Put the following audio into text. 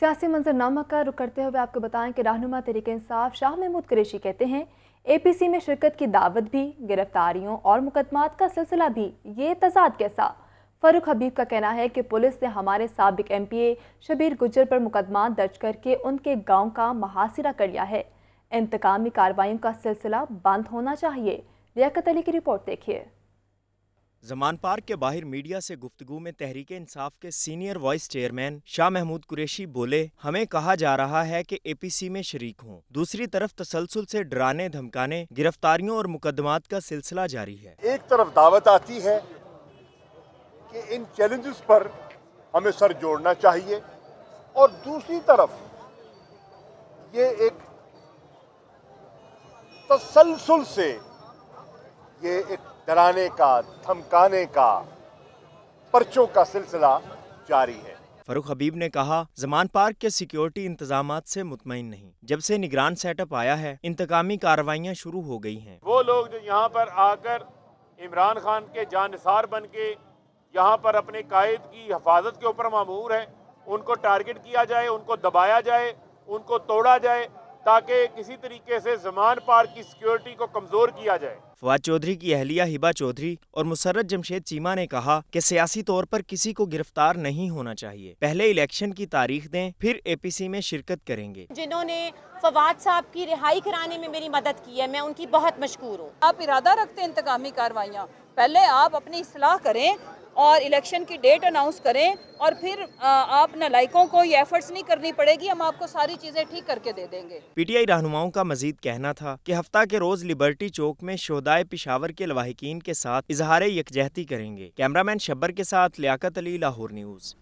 सियासी मंजरनामा का रुख करते हुए आपको बताएं कि रहनुमा तरीके इंसाफ शाह महमूद कुरेशी कहते हैं एपीसी में शिरकत की दावत भी गिरफ्तारियों और मुकदमात का सिलसिला भी ये तजाद कैसा फारूक हबीब का कहना है कि पुलिस ने हमारे सबक एम पी ए शबीर गुजर पर मुकदमा दर्ज करके उनके गाँव का महासरा कर लिया है इंतकामी कार्रवाई का सिलसिला बंद होना चाहिए लियाकत अली की रिपोर्ट देखिए जमान पार्क के बाहर मीडिया से गुफ्तगु में तहरीक इंसाफ के senior vice chairman Shah Mahmood Qureshi बोले हमें कहा जा रहा है कि एपीसी में शरीक हों दूसरी तरफ तसलसल से डराने धमकाने गिरफ्तारियों और मुकदमात का सिलसिला जारी है एक तरफ दावत आती है कि इन चैलेंजेस पर हमें सर जोड़ना चाहिए और दूसरी तरफ ये एक तसलसल से ये एक डराने का धमकाने का पर्चों का सिलसिला जारी है फरूख हबीब ने कहा जमान पार्क के सिक्योरिटी इंतजाम से मुतमिन नहीं जब से निगरान सेटअप आया है इंतकामी कार्रवाइयाँ शुरू हो गई हैं वो लोग जो यहाँ पर आकर इमरान खान के जानसार बन के यहाँ पर अपने कायद की हफाजत के ऊपर मामूर हैं उनको टारगेट किया जाए उनको दबाया जाए उनको तोड़ा जाए ताकि किसी तरीके से जमान पार की सिक्योरिटी को कमजोर किया जाए फवाद चौधरी की अहलिया हिबा चौधरी और मुसरत जमशेद चीमा ने कहा कि सियासी तौर पर किसी को गिरफ्तार नहीं होना चाहिए पहले इलेक्शन की तारीख दें फिर एपीसी में शिरकत करेंगे जिन्होंने फवाद साहब की रिहाई कराने में मेरी मदद की है मैं उनकी बहुत मशहूर हूँ आप इरादा रखते इंतकामी कार्रवाई पहले आप अपनी असलाह करें और इलेक्शन की डेट अनाउंस करें और फिर आप नलाइकों को ये एफर्ट्स नहीं करनी पड़ेगी हम आपको सारी चीज़ें ठीक करके दे देंगे पीटीआई रहनुमाओं का मजीद कहना था कि हफ्ता के रोज़ लिबर्टी चौक में शोदाय पिशावर के लवाहिकीन के साथ इजहार यकजहती करेंगे कैमरामैन शब्बर के साथ लियाकत अली लाहौर न्यूज़